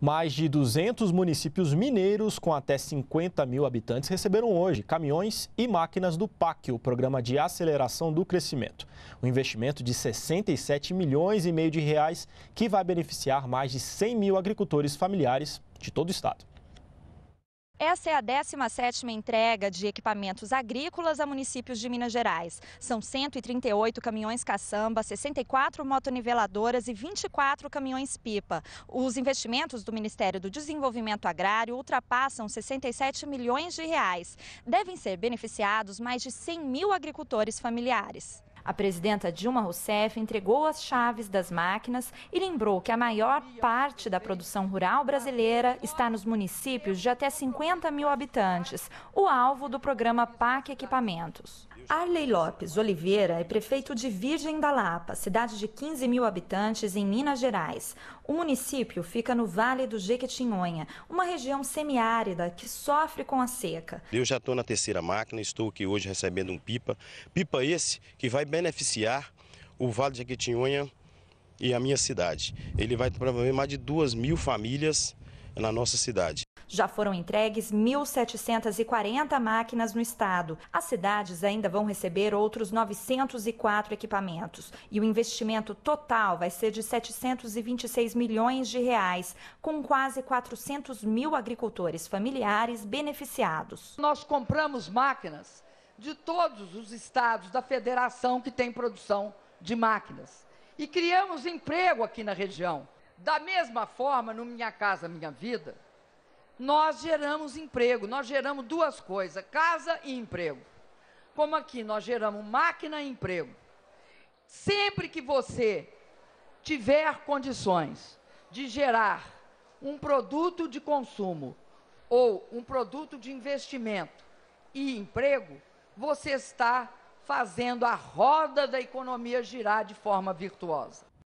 Mais de 200 municípios mineiros com até 50 mil habitantes receberam hoje caminhões e máquinas do PAC, o Programa de Aceleração do Crescimento. Um investimento de 67 milhões e meio de reais que vai beneficiar mais de 100 mil agricultores familiares de todo o estado. Essa é a 17ª entrega de equipamentos agrícolas a municípios de Minas Gerais. São 138 caminhões caçamba, 64 motoniveladoras e 24 caminhões pipa. Os investimentos do Ministério do Desenvolvimento Agrário ultrapassam 67 milhões de reais. Devem ser beneficiados mais de 100 mil agricultores familiares. A presidenta Dilma Rousseff entregou as chaves das máquinas e lembrou que a maior parte da produção rural brasileira está nos municípios de até 50 mil habitantes, o alvo do programa PAC Equipamentos. Arley Lopes Oliveira é prefeito de Virgem da Lapa, cidade de 15 mil habitantes em Minas Gerais. O município fica no Vale do Jequitinhonha, uma região semiárida que sofre com a seca. Eu já estou na terceira máquina, estou aqui hoje recebendo um pipa. Pipa esse que vai beneficiar o Vale de Jequitinhonha e a minha cidade. Ele vai promover mais de duas mil famílias na nossa cidade. Já foram entregues 1.740 máquinas no estado. As cidades ainda vão receber outros 904 equipamentos. E o investimento total vai ser de 726 milhões de reais, com quase 400 mil agricultores familiares beneficiados. Nós compramos máquinas de todos os estados da federação que tem produção de máquinas. E criamos emprego aqui na região. Da mesma forma, no Minha Casa Minha Vida, nós geramos emprego, nós geramos duas coisas, casa e emprego. Como aqui nós geramos máquina e emprego. Sempre que você tiver condições de gerar um produto de consumo ou um produto de investimento e emprego, você está fazendo a roda da economia girar de forma virtuosa.